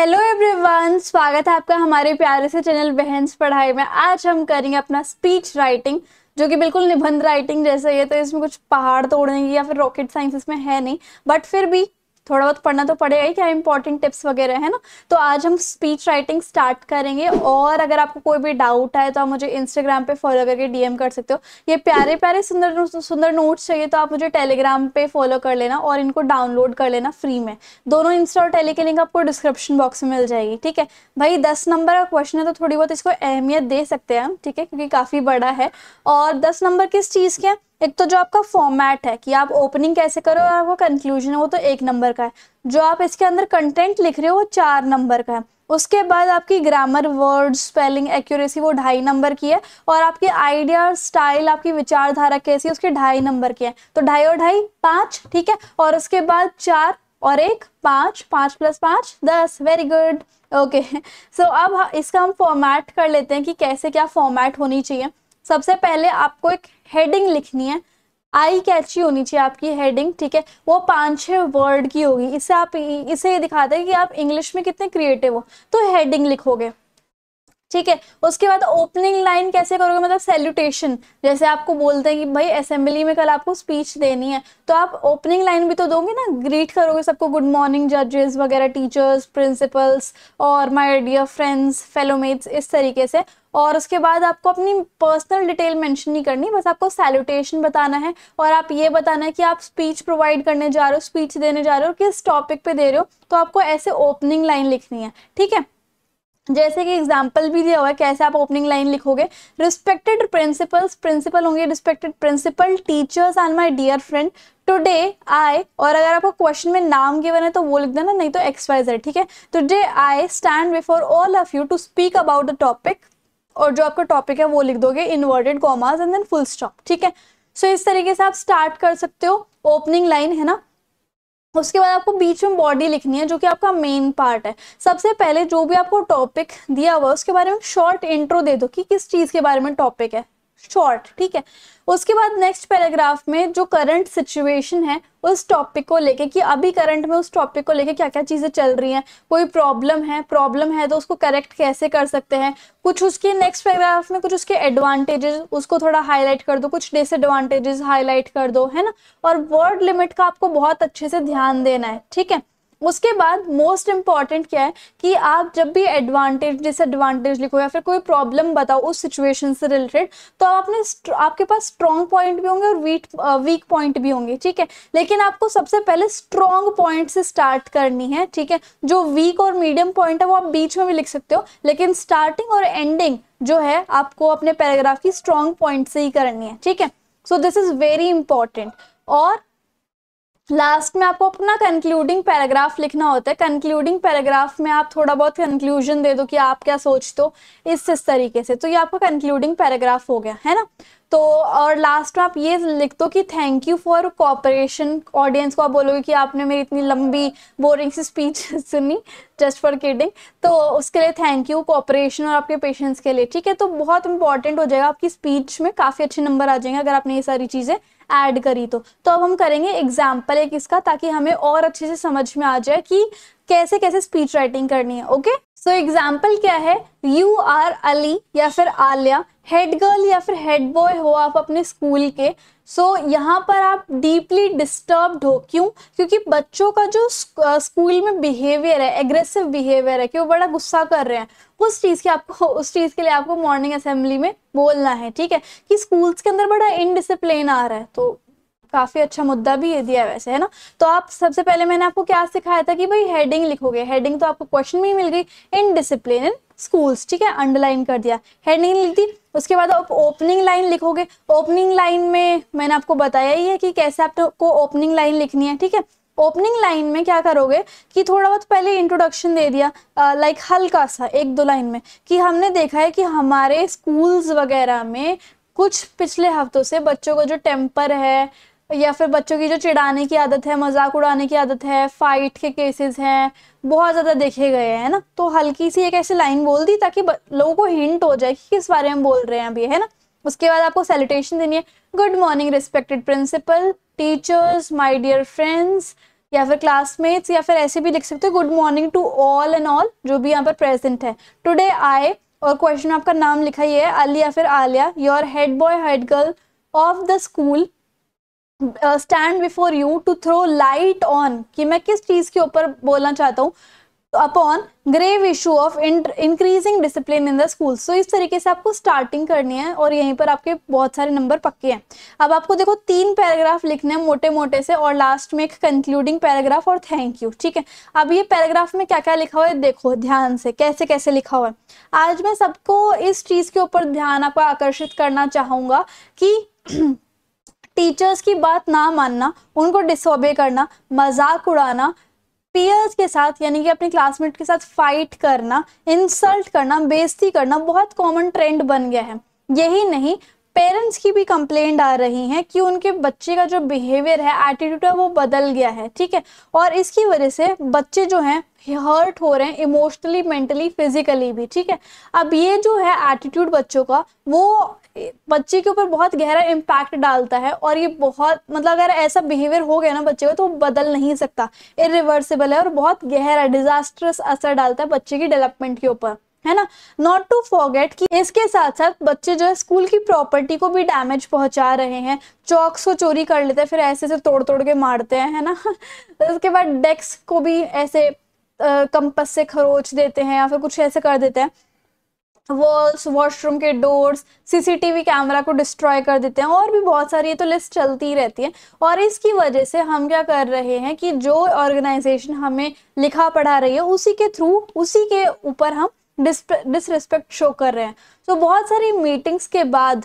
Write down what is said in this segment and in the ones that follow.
hello everyone स्वागत है आपका हमारे प्यारे से चैनल बहन्स पढ़ाई में आज हम करेंगे अपना स्पीच राइटिंग जो कि बिल्कुल निबंध राइटिंग जैसे ही है तो इसमें कुछ पहाड़ तोड़ने की या फिर रॉकेट साइंस इसमें है नहीं बट फिर भी थोड़ा बहुत पढ़ना तो पड़ेगा ही क्या इंपॉर्टेंट टिप्स वगैरह है ना तो आज हम स्पीच राइटिंग स्टार्ट करेंगे और अगर आपको कोई भी डाउट है तो आप मुझे इंस्टाग्राम पे फॉलो करके डीएम कर सकते हो ये प्यारे प्यारे सुंदर सुंदर नोट्स चाहिए तो आप मुझे टेलीग्राम पे फॉलो कर लेना और इनको डाउनलोड कर लेना फ्री में दोनों इंस्टा और टेली के लिंक आपको डिस्क्रिप्शन बॉक्स में मिल जाएगी ठीक है भाई दस नंबर का क्वेश्चन है तो थोड़ी बहुत इसको अहमियत दे सकते हैं हम ठीक है क्योंकि काफ़ी बड़ा है और दस नंबर किस चीज़ के हैं एक तो जो आपका फॉर्मेट है कि आप ओपनिंग कैसे करो और आपका कंक्लूजन है वो तो एक नंबर का है जो आप इसके अंदर कंटेंट लिख रहे हो वो चार नंबर का है उसके बाद आपकी ग्रामर वर्ड स्पेलिंग एक्यूरेसी वो ढाई नंबर की है और आपकी आइडिया स्टाइल आपकी विचारधारा कैसी है उसके ढाई नंबर की है तो ढाई और ढाई पाँच ठीक है और उसके बाद चार और एक पाँच पाँच प्लस पाँच दस वेरी गुड ओके सो अब इसका हम फॉर्मेट कर लेते हैं कि कैसे क्या फॉर्मेट होनी चाहिए सबसे पहले आपको एक हेडिंग लिखनी है आई कैची होनी चाहिए आपकी हेडिंग ठीक है वो पाँच छह वर्ड की होगी इससे आप इसे ये दिखाते हैं कि आप इंग्लिश में कितने क्रिएटिव हो तो हेडिंग लिखोगे ठीक है उसके बाद ओपनिंग लाइन कैसे करोगे मतलब सेल्यूटेशन जैसे आपको बोलते हैं कि भाई असेंबली में कल आपको स्पीच देनी है तो आप ओपनिंग लाइन भी तो दोगे ना ग्रीट करोगे सबको गुड मॉर्निंग जजेस वगैरह टीचर्स प्रिंसिपल्स और माय डियर फ्रेंड्स फेलोमेट्स इस तरीके से और उसके बाद आपको अपनी पर्सनल डिटेल मेंशन नहीं करनी बस आपको सैल्यूटेशन बताना है और आप ये बताना है कि आप स्पीच प्रोवाइड करने जा रहे हो स्पीच देने जा रहे हो किस टॉपिक पे दे रहे हो तो आपको ऐसे ओपनिंग लाइन लिखनी है ठीक है जैसे कि एग्जाम्पल भी दिया हुआ है कैसे आप ओपनिंग लाइन लिखोगे रिस्पेक्टेड प्रिंसिपल्स प्रिंसिपल होंगे respected principal teachers and my dear friend today I और अगर आपको क्वेश्चन में नाम गिवन है तो वो लिख देना नहीं तो एक्सवाइजर ठीक है today I stand before all of you to speak about the topic और जो आपका टॉपिक है वो लिख दोगे inverted commas and then full stop ठीक है सो so, इस तरीके से आप स्टार्ट कर सकते हो ओपनिंग लाइन है ना उसके बाद आपको बीच में बॉडी लिखनी है जो कि आपका मेन पार्ट है सबसे पहले जो भी आपको टॉपिक दिया हुआ उसके बारे में शॉर्ट इंट्रो दे दो कि किस चीज़ के बारे में टॉपिक है शॉर्ट ठीक है उसके बाद नेक्स्ट पैराग्राफ में जो करंट सिचुएशन है उस टॉपिक को लेके कि अभी करंट में उस टॉपिक को लेके क्या क्या चीज़ें चल रही हैं कोई प्रॉब्लम है प्रॉब्लम है तो उसको करेक्ट कैसे कर सकते हैं कुछ उसके नेक्स्ट पैराग्राफ में कुछ उसके एडवांटेजेस उसको थोड़ा हाईलाइट कर दो कुछ डिसएडवांटेजेस हाईलाइट कर दो है ना और वर्ड लिमिट का आपको बहुत अच्छे से ध्यान देना है ठीक है उसके बाद मोस्ट इम्पॉर्टेंट क्या है कि आप जब भी एडवांटेज डिसएडवांटेज लिखो या फिर कोई प्रॉब्लम बताओ उस सिचुएशन से रिलेटेड तो आप अपने आपके पास स्ट्रॉन्ग पॉइंट भी होंगे और वीक वीक पॉइंट भी होंगे ठीक है लेकिन आपको सबसे पहले स्ट्रॉन्ग पॉइंट से स्टार्ट करनी है ठीक है जो वीक और मीडियम पॉइंट है वो आप बीच में भी लिख सकते हो लेकिन स्टार्टिंग और एंडिंग जो है आपको अपने पैराग्राफ की स्ट्रॉन्ग पॉइंट से ही करनी है ठीक है so this is very important और लास्ट में आपको अपना कंक्लूडिंग पैराग्राफ लिखना होता है कंक्लूडिंग पैराग्राफ में आप थोड़ा बहुत कंक्लूजन दे दो कि आप क्या सोचते हो इस इस तरीके से तो ये आपका कंक्लूडिंग पैराग्राफ हो गया है ना तो और लास्ट में आप ये लिख दो कि thank you for cooperation audience को आप बोलोगे कि आपने मेरी इतनी लंबी बोरिंग सी स्पीच सुनी जस्ट फॉर किडिंग तो उसके लिए थैंक यू कॉपरेशन और आपके पेशेंस के लिए ठीक है तो बहुत इंपॉर्टेंट हो जाएगा आपकी स्पीच में काफ़ी अच्छे नंबर आ जाएंगे अगर आपने ये सारी चीज़ें ऐड करी तो तो अब हम करेंगे एग्जाम्पल एक इसका ताकि हमें और अच्छे से समझ में आ जाए कि कैसे कैसे स्पीच राइटिंग करनी है ओके सो so, एग्जाम्पल क्या है यू आर अली या फिर आलिया हेड गर्ल या फिर हेड बॉय हो आप अपने स्कूल के सो so, यहाँ पर आप डीपली डिस्टर्ब्ड हो क्यों क्योंकि बच्चों का जो स्कूल में बिहेवियर है एग्रेसिव बिहेवियर है कि वो बड़ा गुस्सा कर रहे हैं उस चीज़ के आपको उस चीज़ के लिए आपको मॉर्निंग असेंबली में बोलना है ठीक है कि स्कूल्स के अंदर बड़ा इनडिसिप्लिन आ रहा है तो काफ़ी अच्छा मुद्दा भी ये दिया है वैसे है ना तो आप सबसे पहले मैंने आपको क्या सिखाया था कि भाई हेडिंग लिखोगे हेडिंग तो आपको क्वेश्चन में ही मिल गई इन डिसिप्लिन इन स्कूल्स ठीक है अंडरलाइन कर दिया हेडिंग लिख दी उसके बाद आप ओपनिंग लाइन लिखोगे ओपनिंग लाइन में मैंने आपको बताया ही है कि कैसे आपको ओपनिंग लाइन लिखनी है ठीक है ओपनिंग लाइन में क्या करोगे कि थोड़ा बहुत पहले इंट्रोडक्शन दे दिया लाइक हल्का सा एक दो लाइन में कि हमने देखा है कि हमारे स्कूल्स वगैरह में कुछ पिछले हफ्तों से बच्चों का जो टेम्पर है या फिर बच्चों की जो चिढ़ाने की आदत है मजाक उड़ाने की आदत है फाइट के केसेस हैं बहुत ज़्यादा देखे गए हैं ना तो हल्की सी एक ऐसी लाइन बोल दी ताकि लोगों को हिंट हो जाए कि किस बारे में बोल रहे हैं अभी है ना उसके बाद आपको सैल्यूटेशन देनी है good morning respected principal teachers my dear friends या फिर क्लासमेट्स या फिर ऐसे भी लिख सकते हो good morning to all and all जो भी यहाँ पर प्रेजेंट है टुडे आए और क्वेश्चन आपका नाम लिखा ही है अली या फिर Aliya your head boy head girl of the school stand before you to throw light on कि मैं किस चीज़ के ऊपर बोलना चाहता हूँ upon grave issue of increasing discipline in the school so इस तरीके से आपको स्टार्टिंग करनी है और यहीं पर आपके बहुत सारे नंबर पक्के हैं अब आपको देखो तीन पैराग्राफ लिखने हैं मोटे मोटे से और लास्ट में एक कंक्लूडिंग पैराग्राफ और थैंक यू ठीक है अब ये पैराग्राफ में क्या क्या लिखा हुआ है देखो ध्यान से कैसे कैसे लिखा हुआ है आज मैं सबको इस चीज़ के ऊपर ध्यान आपका आकर्षित करना चाहूंगा कि टीचर्स की बात ना मानना उनको डिसोबे करना मजाक उड़ाना पीयर्स के साथ यानी कि अपने क्लासमेट के साथ फाइट करना इंसल्ट करना बेइज्जती करना बहुत कॉमन ट्रेंड बन गया है यही नहीं पेरेंट्स की भी कंप्लेंट आ रही हैं कि उनके बच्चे का जो बिहेवियर है एटीट्यूड है वो बदल गया है ठीक है और इसकी वजह से बच्चे जो हैं हर्ट हो रहे हैं इमोशनली मेंटली फिजिकली भी ठीक है अब ये जो है एटीट्यूड बच्चों का वो बच्चे के ऊपर बहुत गहरा इम्पैक्ट डालता है और ये बहुत मतलब अगर ऐसा बिहेवियर हो गया ना बच्चे का तो वो बदल नहीं सकता इरिवर्सिबल है और बहुत गहरा डिजास्टरस असर डालता है बच्चे की डेवलपमेंट के ऊपर है ना नॉट टू फॉरगेट कि इसके साथ साथ बच्चे जो है स्कूल की प्रॉपर्टी को भी डैमेज पहुंचा रहे हैं चॉक्स को चोरी कर लेते हैं फिर ऐसे से तोड़ तोड़ के मारते हैं है ना उसके बाद डेस्क को भी ऐसे कंपस से खरोच देते हैं या फिर कुछ ऐसे कर देते हैं वॉल्स वॉशरूम के डोर्स सीसीटीवी कैमरा को डिस्ट्रॉय कर देते हैं और भी बहुत सारी ये तो लिस्ट चलती रहती है और इसकी वजह से हम क्या कर रहे हैं कि जो ऑर्गेनाइजेशन हमें लिखा पढ़ा रही है उसी के थ्रू उसी के ऊपर हम डिसरिस्पेक्ट शो कर रहे हैं तो बहुत सारी मीटिंग्स के बाद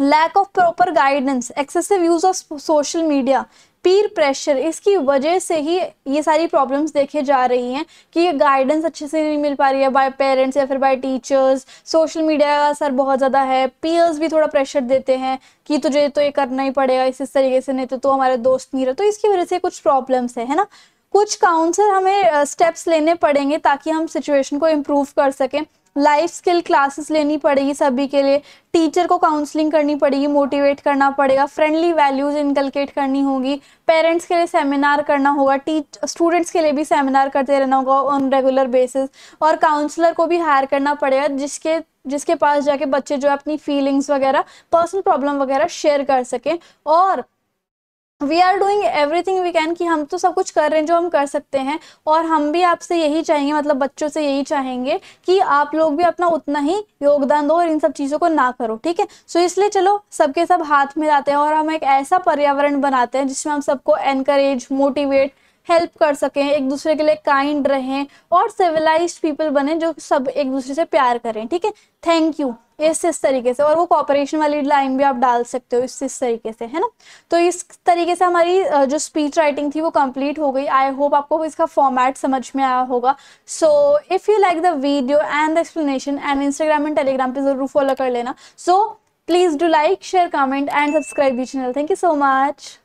lack of proper guidance excessive use of social media peer pressure इसकी वजह से ही ये सारी प्रॉब्लम्स देखे जा रही हैं कि ये गाइडेंस अच्छे से नहीं मिल पा रही है बाय पेरेंट्स या फिर बाय टीचर्स सोशल मीडिया का असर बहुत ज़्यादा है पीयर्स भी थोड़ा प्रेशर देते हैं कि तुझे तो ये करना ही पड़ेगा इस इस तरीके से नहीं तो तो हमारे दोस्त नहीं रहे तो इसकी वजह से कुछ प्रॉब्लम्स है, है ना कुछ काउंसलर हमें स्टेप्स लेने पड़ेंगे ताकि हम सिचुएशन को इम्प्रूव कर सकें लाइफ स्किल क्लासेस लेनी पड़ेगी सभी के लिए टीचर को काउंसलिंग करनी पड़ेगी मोटिवेट करना पड़ेगा फ्रेंडली वैल्यूज़ इनकलकेट करनी होगी पेरेंट्स के लिए सेमिनार करना होगा टीच स्टूडेंट्स के लिए भी सेमिनार करते रहना होगा ऑन रेगुलर बेसिस और काउंसलर को भी हायर करना पड़ेगा जिसके जिसके पास जाके बच्चे जो है अपनी फीलिंग्स वगैरह पर्सनल प्रॉब्लम वगैरह शेयर कर सकें और we are doing everything we can कि हम तो सब कुछ कर रहे हैं जो हम कर सकते हैं और हम भी आपसे यही चाहेंगे मतलब बच्चों से यही चाहेंगे कि आप लोग भी अपना उतना ही योगदान दो और इन सब चीज़ों को ना करो ठीक है सो इसलिए चलो सबके सब हाथ में जाते हैं और हम एक ऐसा पर्यावरण बनाते हैं जिसमें हम सबको एनकरेज मोटिवेट हेल्प कर सकें एक दूसरे के लिए काइंड रहें और सिविलाइज पीपल बने जो सब एक दूसरे से प्यार करें ठीक है थैंक यू इस इस तरीके से और वो कॉपरेशन वाली लाइन भी आप डाल सकते हो इस इस तरीके से है ना तो इस तरीके से हमारी जो स्पीच राइटिंग थी वो कंप्लीट हो गई आई होप आपको इसका फॉर्मेट समझ में आया होगा so if you like the video and the explanation and Instagram and Telegram पे ज़रूर फॉलो कर लेना so please do like share comment and subscribe you channel thank you so much